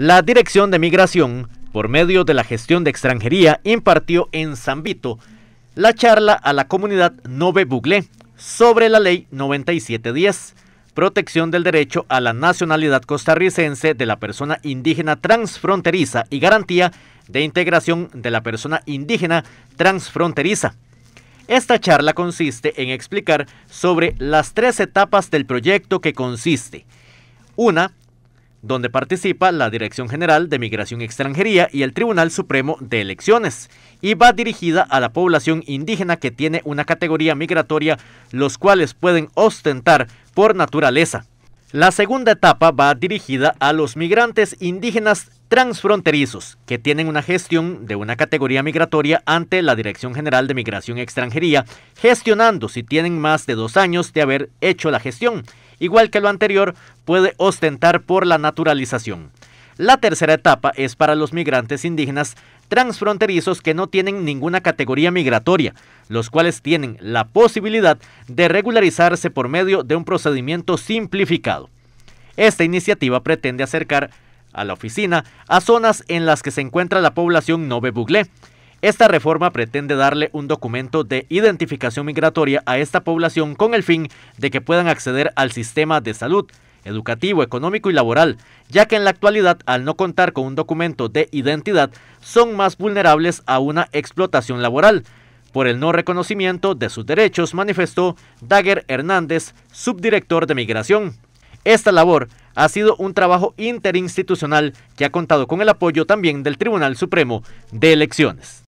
La Dirección de Migración, por medio de la gestión de extranjería, impartió en Zambito la charla a la comunidad Nove Buglé sobre la Ley 9710, protección del derecho a la nacionalidad costarricense de la persona indígena transfronteriza y garantía de integración de la persona indígena transfronteriza. Esta charla consiste en explicar sobre las tres etapas del proyecto que consiste. Una, donde participa la Dirección General de Migración Extranjería y el Tribunal Supremo de Elecciones, y va dirigida a la población indígena que tiene una categoría migratoria, los cuales pueden ostentar por naturaleza la segunda etapa va dirigida a los migrantes indígenas transfronterizos, que tienen una gestión de una categoría migratoria ante la Dirección General de Migración y Extranjería, gestionando si tienen más de dos años de haber hecho la gestión. Igual que lo anterior, puede ostentar por la naturalización. La tercera etapa es para los migrantes indígenas transfronterizos que no tienen ninguna categoría migratoria, los cuales tienen la posibilidad de regularizarse por medio de un procedimiento simplificado. Esta iniciativa pretende acercar a la oficina a zonas en las que se encuentra la población Nove Buglé. Esta reforma pretende darle un documento de identificación migratoria a esta población con el fin de que puedan acceder al sistema de salud, educativo, económico y laboral, ya que en la actualidad, al no contar con un documento de identidad, son más vulnerables a una explotación laboral. Por el no reconocimiento de sus derechos, manifestó Dagger Hernández, subdirector de Migración. Esta labor ha sido un trabajo interinstitucional que ha contado con el apoyo también del Tribunal Supremo de Elecciones.